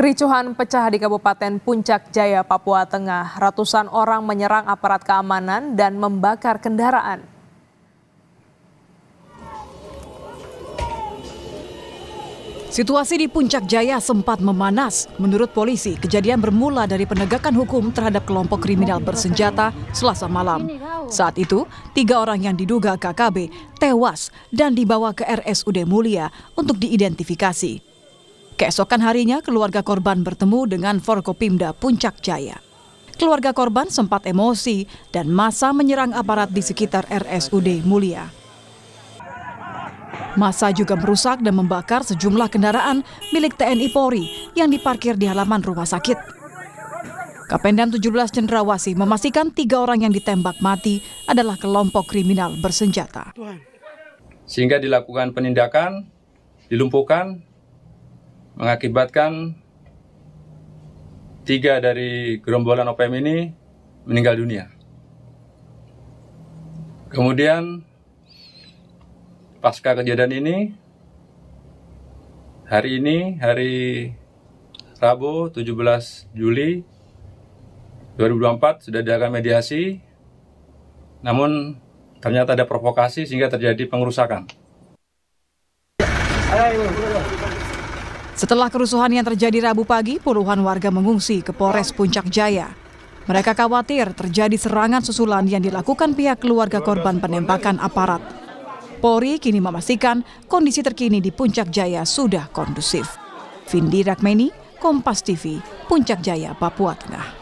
Kericuhan pecah di Kabupaten Puncak Jaya, Papua Tengah. Ratusan orang menyerang aparat keamanan dan membakar kendaraan. Situasi di Puncak Jaya sempat memanas. Menurut polisi, kejadian bermula dari penegakan hukum terhadap kelompok kriminal bersenjata selasa malam. Saat itu, tiga orang yang diduga KKB tewas dan dibawa ke RSUD Mulia untuk diidentifikasi. Keesokan harinya, keluarga korban bertemu dengan Forkopimda Puncak Jaya. Keluarga korban sempat emosi dan masa menyerang aparat di sekitar RSUD Mulia. Masa juga merusak dan membakar sejumlah kendaraan milik TNI Polri yang diparkir di halaman rumah sakit. Kapendam 17 Cendrawasi memastikan tiga orang yang ditembak mati adalah kelompok kriminal bersenjata. Sehingga dilakukan penindakan, dilumpuhkan, mengakibatkan tiga dari gerombolan OPM ini meninggal dunia. Kemudian pasca kejadian ini, hari ini, hari Rabu 17 Juli 2024 sudah dilakukan mediasi, namun ternyata ada provokasi sehingga terjadi pengerusakan. Setelah kerusuhan yang terjadi Rabu pagi, puluhan warga mengungsi ke Polres Puncak Jaya. Mereka khawatir terjadi serangan susulan yang dilakukan pihak keluarga korban penembakan aparat. Polri kini memastikan kondisi terkini di Puncak Jaya sudah kondusif. Vindi Rakmeni, Kompas TV, Puncak Jaya, Papua Tengah.